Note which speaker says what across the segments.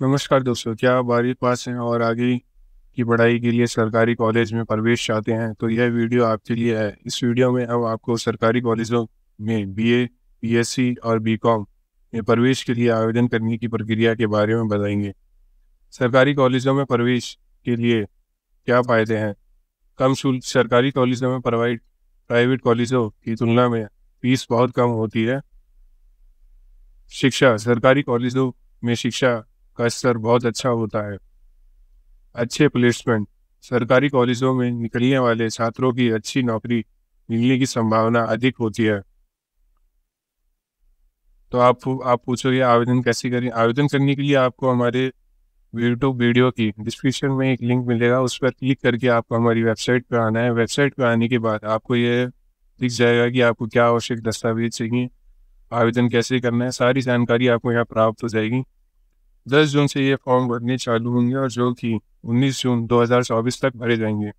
Speaker 1: नमस्कार दोस्तों क्या आप बारहवीं पास हैं और आगे की पढ़ाई के लिए सरकारी कॉलेज में प्रवेश चाहते हैं तो यह वीडियो आपके लिए है इस वीडियो में हम आपको सरकारी कॉलेजों में बीए, बीएससी और बीकॉम में प्रवेश के लिए आवेदन करने की प्रक्रिया के बारे में बताएंगे सरकारी कॉलेजों में प्रवेश के लिए क्या फ़ायदे हैं कम शुल्क सरकारी कॉलेजों में प्रोवाइड प्राइवेट कॉलेजों की तुलना में फीस बहुत कम होती है शिक्षा सरकारी कॉलेजों में शिक्षा का स्तर बहुत अच्छा होता है अच्छे प्लेसमेंट सरकारी कॉलेजों में निकलने वाले छात्रों की अच्छी नौकरी मिलने की संभावना अधिक होती है तो आप आप पूछोगे आवेदन कैसे करें आवेदन करने के लिए आपको हमारे यूट्यूब वीडियो की डिस्क्रिप्शन में एक लिंक मिलेगा उस पर क्लिक करके आपको हमारी वेबसाइट पर आना है वेबसाइट पर आने के बाद आपको ये दिख जाएगा कि आपको क्या आवश्यक दस्तावेज चाहिए आवेदन कैसे करना है सारी जानकारी आपको यहाँ प्राप्त हो जाएगी दस जून से ये फॉर्म भरने चालू होंगे और जो कि उन्नीस जून चौबीस तक भरे जाएंगे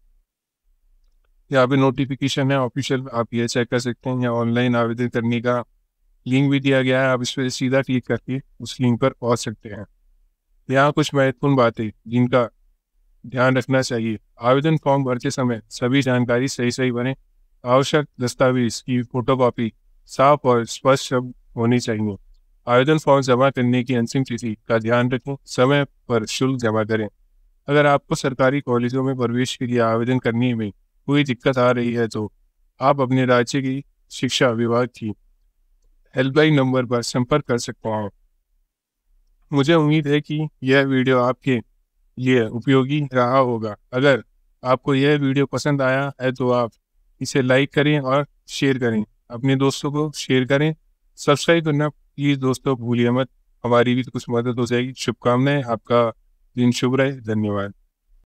Speaker 1: यहाँ पे नोटिफिकेशन है ऑफिशियल आप ये चेक कर सकते हैं या ऑनलाइन आवेदन करने का लिंक भी दिया गया है आप इस पर सीधा क्लिक करके उस लिंक पर पहुँच सकते हैं यहाँ कुछ महत्वपूर्ण बातें जिनका ध्यान रखना चाहिए आवेदन फॉर्म भरते समय सभी जानकारी सही सही बने आवश्यक दस्तावेज की फोटोकॉपी साफ और स्पष्ट होनी चाहिए आवेदन फॉर्म जमा करने की अंतिम तिथि का ध्यान रखें समय पर शुल्क जमा करें अगर आपको सरकारी कॉलेजों में प्रवेश के लिए आवेदन करने में कोई दिक्कत आ रही है तो आप अपने राज्य की शिक्षा विभाग की हेल्पलाइन नंबर पर संपर्क कर सकते हैं मुझे उम्मीद है कि यह वीडियो आपके लिए उपयोगी रहा होगा अगर आपको यह वीडियो पसंद आया है तो आप इसे लाइक करें और शेयर करें अपने दोस्तों को शेयर करें सब्सक्राइब करना प्लीज दोस्तों भूलिए मत हमारी भी तो कुछ मदद हो जाएगी शुभकामनाएं आपका दिन शुभ रहे धन्यवाद